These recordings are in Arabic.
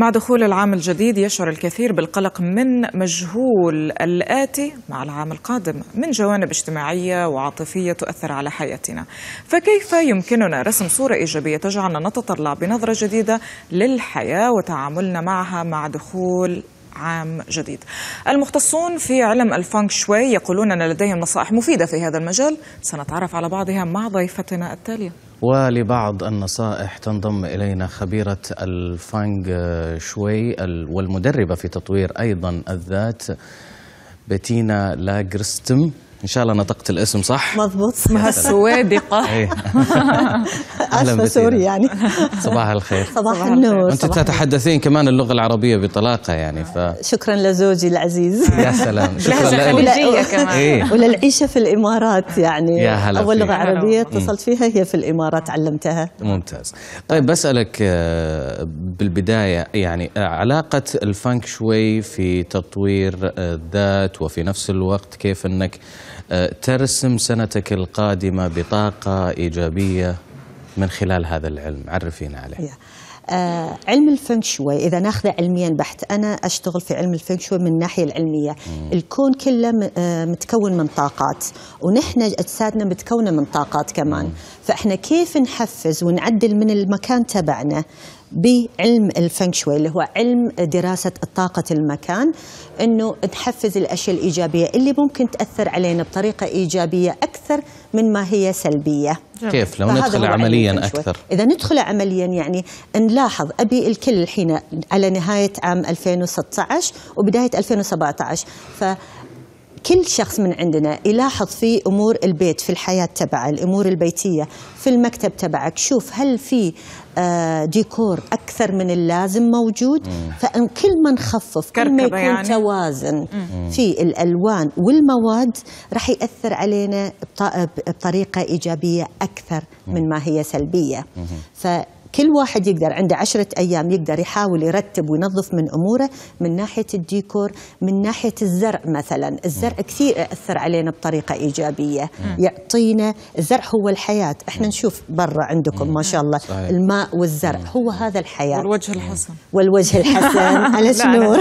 مع دخول العام الجديد يشعر الكثير بالقلق من مجهول الآتي مع العام القادم من جوانب اجتماعية وعاطفية تؤثر على حياتنا فكيف يمكننا رسم صورة إيجابية تجعلنا نتطلع بنظرة جديدة للحياة وتعاملنا معها مع دخول عام جديد المختصون في علم الفانك شوي يقولون أن لديهم نصائح مفيدة في هذا المجال سنتعرف على بعضها مع ضيفتنا التالية ولبعض النصائح تنضم إلينا خبيرة الفانج شوي والمدربة في تطوير أيضا الذات بتينا لاجرستم ان شاء الله نطقت الاسم صح مضبوط اسمها السوادقه إيه. اهلا سوري يعني صباح الخير صباح النور انت تتحدثين كمان اللغه العربيه بطلاقه يعني ف شكرا لزوجي العزيز يا سلام شكرا لهجه إيه. كمان إيه. وللعيشه في الامارات يعني يا هلا اول لغه عربيه اتصلت فيها هي في الامارات علمتها ممتاز طيب بسالك آه، بالبدايه يعني آه، علاقه الفانك شوي في تطوير آه، الذات وفي نفس الوقت كيف انك أه، ترسم سنتك القادمة بطاقة إيجابية من خلال هذا العلم عرفينا عليه yeah. آه علم الفنك شوي اذا ناخذه علميا بحت انا اشتغل في علم الفنك شوي من الناحيه العلميه مم. الكون كله أه، متكون من طاقات ونحن اجسادنا متكونه من طاقات كمان مم. فاحنا كيف نحفز ونعدل من المكان تبعنا بعلم الفنكشوي اللي هو علم دراسة طاقة المكان أنه تحفز الأشياء الإيجابية اللي ممكن تأثر علينا بطريقة إيجابية أكثر من ما هي سلبية كيف لو ندخل عمليا أكثر إذا ندخل عمليا يعني نلاحظ أبي الكل الحين على نهاية عام 2016 وبداية 2017 ف كل شخص من عندنا يلاحظ في امور البيت في الحياه تبعه الامور البيتيه في المكتب تبعك شوف هل في آه، ديكور اكثر من اللازم موجود فكل ما نخفف كل ما يكون يعني. توازن في الالوان والمواد راح ياثر علينا بطريقه ايجابيه اكثر من ما هي سلبيه ف كل واحد يقدر عنده عشرة أيام يقدر يحاول يرتب وينظف من أموره من ناحية الديكور من ناحية الزرع مثلا الزرع كثير يأثر علينا بطريقة إيجابية يعطينا الزرع هو الحياة احنا نشوف برا عندكم ما شاء الله صحيح. الماء والزرع هو هذا الحياة والوجه الحسن والوجه الحسن على شنور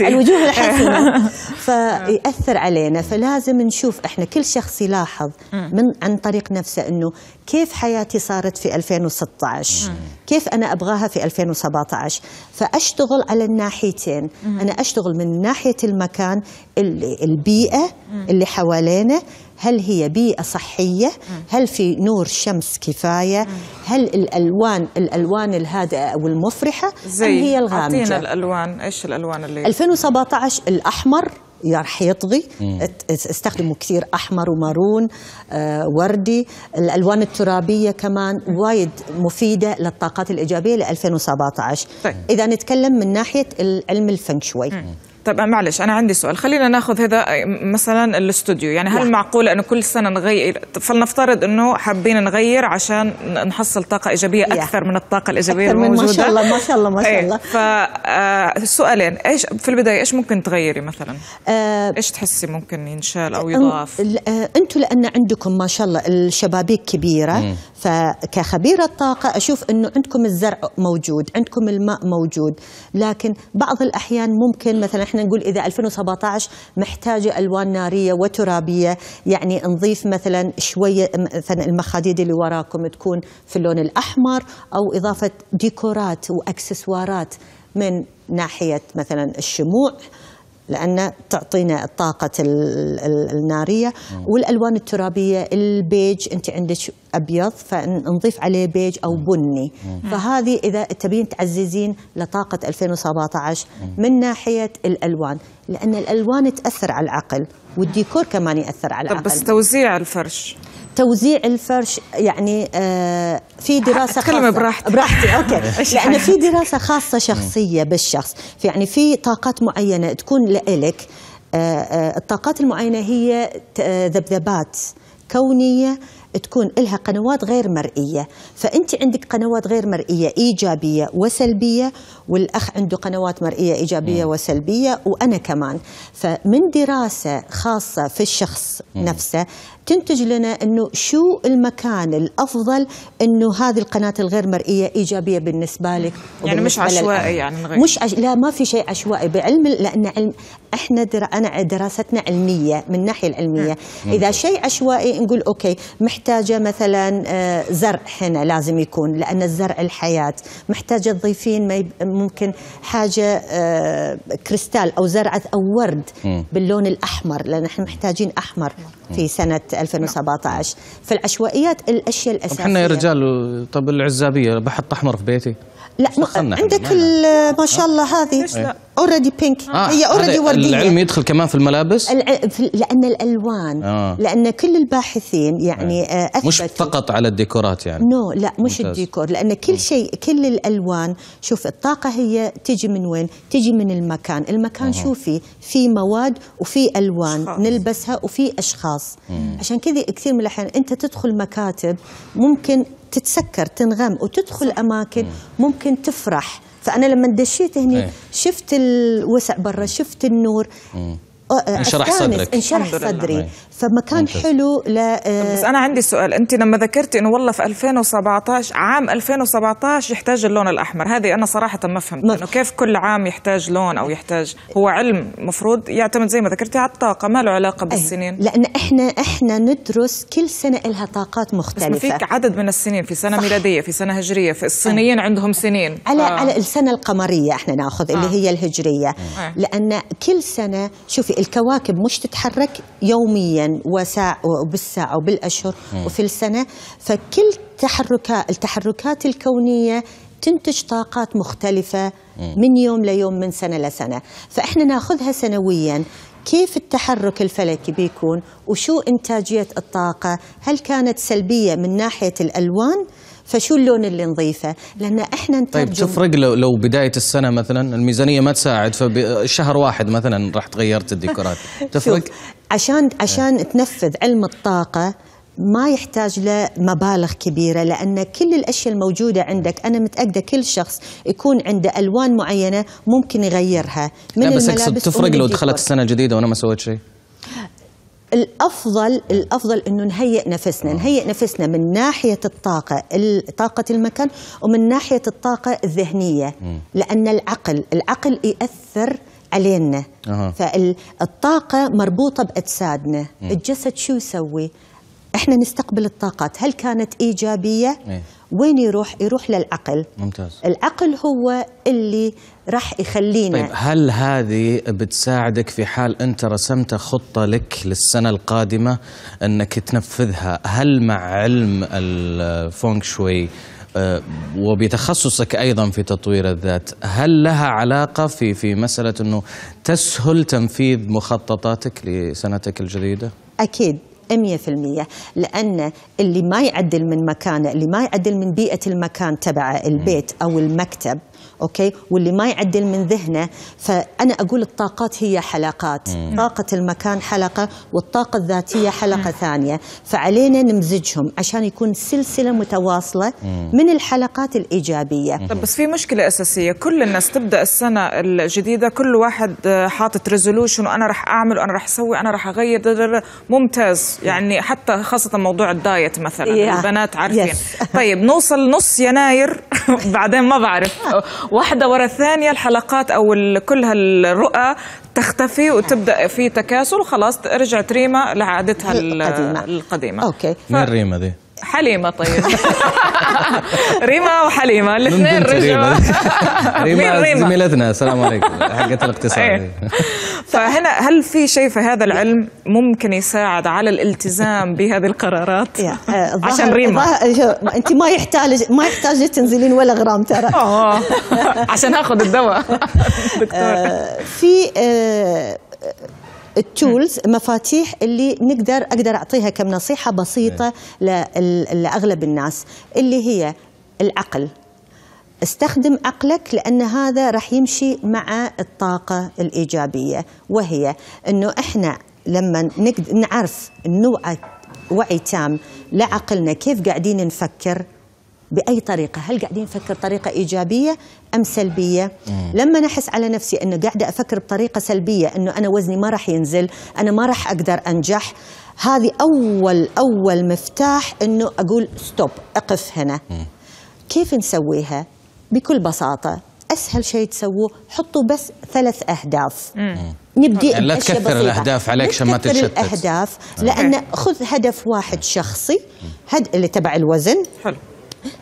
الوجوه الحسنة فيأثر علينا فلازم نشوف احنا كل شخص يلاحظ من عن طريق نفسه انه كيف حياتي صارت في 2016 كيف أنا أبغاها في 2017 فأشتغل على الناحيتين أنا أشتغل من ناحية المكان اللي البيئة اللي حوالينا هل هي بيئة صحية هل في نور شمس كفاية هل الألوان الألوان الهادئة أو المفرحة أم هي الغامجة أعطينا الألوان إيش الألوان اللي 2017 الأحمر راح يطغي استخدموا كثير احمر ومارون آه وردي الالوان الترابيه كمان وايد مفيده للطاقات الايجابيه ل 2017 طيب. اذا نتكلم من ناحيه علم الفنك شوي طب معلش انا عندي سؤال خلينا ناخذ هذا مثلا الاستوديو يعني هل معقول انه كل سنه نغير فلنفترض انه حابين نغير عشان نحصل طاقه ايجابيه اكثر من الطاقه الايجابيه الموجوده ما شاء الله ما شاء الله ما شاء إيه، الله فالسؤالين آه، ايش في البدايه ايش ممكن تغيري مثلا آه، ايش تحسي ممكن ينشال او يضاف آه، انتم لان عندكم ما شاء الله الشبابيك كبيره فكخبيره طاقه اشوف انه عندكم الزرع موجود عندكم الماء موجود لكن بعض الاحيان ممكن مثلا احنا احنا نقول اذا 2017 محتاجه الوان ناريه وترابيه يعني نضيف مثلا شويه مثلا المخاديد اللي وراكم تكون في اللون الاحمر او اضافه ديكورات واكسسوارات من ناحيه مثلا الشموع لأن تعطينا الطاقة النارية والألوان الترابية البيج أنت عندك أبيض فنضيف عليه بيج أو بني فهذه إذا تبين تعززين لطاقة 2017 من ناحية الألوان لأن الألوان تأثر على العقل والديكور كمان يأثر على العقل بس توزيع الفرش توزيع الفرش يعني آه، في دراسه خاصه براحتي براحتي اوكي لان في دراسه خاصه شخصيه بالشخص يعني في طاقات معينه تكون لإلك آه، آه، الطاقات المعينه هي ذبذبات كونيه تكون لها قنوات غير مرئية فأنت عندك قنوات غير مرئية إيجابية وسلبية والأخ عنده قنوات مرئية إيجابية م. وسلبية وأنا كمان فمن دراسة خاصة في الشخص م. نفسه تنتج لنا أنه شو المكان الأفضل أنه هذه القناة الغير مرئية إيجابية بالنسبة لك يعني مش عشوائي يعني مش عش... لا ما في شيء عشوائي بعلم لأن علم احنا در... انا دراستنا علميه من الناحيه العلميه م. اذا شيء عشوائي نقول اوكي محتاج محتاجه مثلا آه، زرع هنا لازم يكون لان الزرع الحياه محتاجه تضيفين ممكن حاجه آه، كريستال او زرعه او ورد باللون الاحمر لان احنا محتاجين احمر في سنه 2017 فالعشوائيات الاشياء الاساسيه احنا يا رجال طب العزابيه بحط احمر في بيتي لا عندك ما شاء الله هذه اوريدي بينك آه هي اوريدي ورديه العلم يدخل كمان في الملابس الع... في... لان الالوان آه. لان كل الباحثين يعني آه. آه، مش فقط على الديكورات يعني نو لا مش ممتاز. الديكور لان كل شيء كل الالوان شوف الطاقه هي تجي من وين تجي من المكان المكان آه. شوفي في مواد وفي الوان صح. نلبسها وفي اشخاص مم. عشان كذا كثير من الاحيان انت تدخل مكاتب ممكن تتسكر تنغم وتدخل اماكن ممكن تفرح فانا لما دشيت هني إيه. شفت الوسع برا شفت النور مم. آه، انشرح صدرك انشرح صدري نعم. فمكان ممتاز. حلو ل آه، بس انا عندي سؤال انت لما ذكرتي انه والله في 2017 عام 2017 يحتاج اللون الاحمر هذه انا صراحه ما فهمت انه كيف كل عام يحتاج لون او يحتاج هو علم مفروض يعتمد زي ما ذكرتي على الطاقه ما له علاقه بالسنين لان احنا احنا ندرس كل سنه لها طاقات مختلفه بس فيك عدد من السنين في سنه صح. ميلاديه في سنه هجريه في الصينيين عندهم سنين على آه. على السنه القمريه احنا ناخذ آه. اللي هي الهجريه آه. لان كل سنه شوفي الكواكب مش تتحرك يوميا وساعة وبالساعة وبالأشهر مم. وفي السنة فكل تحركات التحركات الكونية تنتج طاقات مختلفة مم. من يوم ليوم من سنة لسنة فإحنا ناخذها سنويا كيف التحرك الفلكي بيكون وشو إنتاجية الطاقة هل كانت سلبية من ناحية الألوان فشو اللون اللي نضيفه لان احنا نترجم طيب تفرق لو لو بدايه السنه مثلا الميزانيه ما تساعد فشهر واحد مثلا راح تغيرت الديكورات تفرق عشان إيه. عشان تنفذ علم الطاقه ما يحتاج له مبالغ كبيرة لأن كل الأشياء الموجودة عندك أنا متأكدة كل شخص يكون عنده ألوان معينة ممكن يغيرها من لا بس الملابس تفرق لو دخلت السنة الجديدة وأنا ما سويت شيء الافضل الافضل انه نهيئ نفسنا نهيئ نفسنا من ناحيه الطاقه طاقه المكان ومن ناحيه الطاقه الذهنيه لان العقل العقل ياثر علينا أه. فالطاقه مربوطه باجسادنا الجسد شو يسوي احنا نستقبل الطاقات هل كانت ايجابيه إيه؟ وين يروح يروح للعقل ممتاز العقل هو اللي راح يخلينا طيب هل هذه بتساعدك في حال انت رسمت خطه لك للسنه القادمه انك تنفذها هل مع علم الفونك شوي آه، وبتخصصك ايضا في تطوير الذات هل لها علاقه في في مساله انه تسهل تنفيذ مخططاتك لسنتك الجديده اكيد 100% لأن اللي ما يعدل من مكانه اللي ما يعدل من بيئة المكان تبعه البيت أو المكتب اوكي واللي ما يعدل من ذهنه فانا اقول الطاقات هي حلقات مم. طاقه المكان حلقه والطاقه الذاتيه حلقه مم. ثانيه فعلينا نمزجهم عشان يكون سلسله متواصله مم. من الحلقات الايجابيه طب بس في مشكله اساسيه كل الناس تبدا السنه الجديده كل واحد آه، حاطط ريزولوشن وانا راح اعمل وانا راح اسوي انا راح اغير ممتاز يعني حتى خاصه موضوع الدايت مثلا yeah. البنات عارفين yes. طيب نوصل نص يناير بعدين ما بعرف واحدة ورا الثانية الحلقات أو كل هالرؤى تختفي وتبدا في تكاسل خلاص رجعت ريما لعادتها القديمه القديمه اوكي مين ريما دي؟ حليمة طيب ريما وحليمه الاثنين رجعوا ريما زميلتنا السلام عليكم حقت الاقتصاد إيه. فهنا هل في شيء في هذا العلم ممكن يساعد على الالتزام بهذه القرارات آه، عشان ريما انت ما يحتاج ما يحتاج تنزلين ولا غرام ترى عشان اخذ الدواء دكتور آه، في آه، التولز مفاتيح اللي نقدر اقدر اعطيها كم نصيحه بسيطه إيه. لاغلب الناس اللي هي العقل استخدم عقلك لان هذا راح يمشي مع الطاقه الايجابيه وهي انه احنا لما نعرف نوعى وعي تام لعقلنا كيف قاعدين نفكر باي طريقه هل قاعدين نفكر طريقه ايجابيه ام سلبيه مم. لما نحس على نفسي انه قاعده افكر بطريقه سلبيه انه انا وزني ما راح ينزل انا ما راح اقدر انجح هذه اول اول مفتاح انه اقول ستوب اقف هنا مم. كيف نسويها بكل بساطه اسهل شيء تسووه حطوا بس ثلاث اهداف مم. نبدي يعني لا تكثر بسيطة. الاهداف عليك عشان ما تتشتت الاهداف لان خذ هدف واحد شخصي هد... اللي تبع الوزن حلو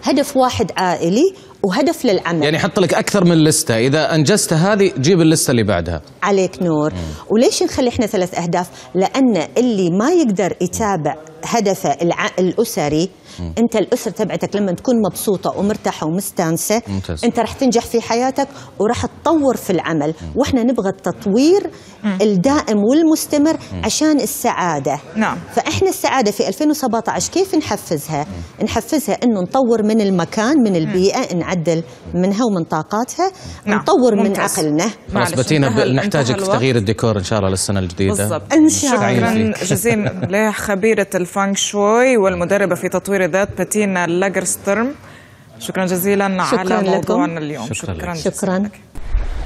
هدف واحد عائلي وهدف للعمل يعني حط لك اكثر من لسته اذا انجزت هذه جيب اللسته اللي بعدها عليك نور مم. وليش نخلي احنا ثلاث اهداف لان اللي ما يقدر يتابع هدفه الع... الاسري م. انت الاسره تبعتك لما تكون مبسوطه ومرتاحه ومستانسه ممتاز. انت راح تنجح في حياتك وراح تطور في العمل م. واحنا نبغى التطوير م. الدائم والمستمر م. عشان السعاده نعم فاحنا السعاده في 2017 كيف نحفزها م. نحفزها انه نطور من المكان من البيئه م. نعدل منها ومن طاقاتها نعم. نطور ممتاز. من عقلنا خلاص بتينا نحتاجك في تغيير الديكور ان شاء الله للسنه الجديده بالضبط ان شاء الله شكرا جزيلا خبيره الفانك شوي والمدربة في تطوير الذات باتينا لاجرسترم شكرا جزيلا شكرا على موضوعنا اليوم شكرا, شكرا, شكرا.